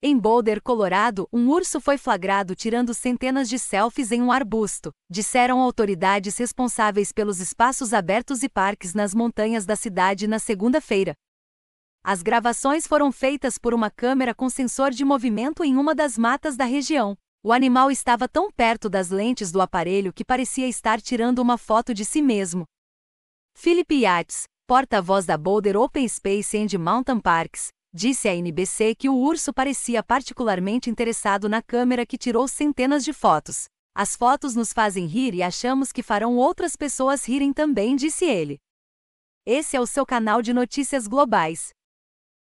Em Boulder, Colorado, um urso foi flagrado tirando centenas de selfies em um arbusto, disseram autoridades responsáveis pelos espaços abertos e parques nas montanhas da cidade na segunda-feira. As gravações foram feitas por uma câmera com sensor de movimento em uma das matas da região. O animal estava tão perto das lentes do aparelho que parecia estar tirando uma foto de si mesmo. Philip Yates, porta-voz da Boulder Open Space and Mountain Parks, Disse à NBC que o urso parecia particularmente interessado na câmera que tirou centenas de fotos. As fotos nos fazem rir e achamos que farão outras pessoas rirem também, disse ele. Esse é o seu canal de notícias globais.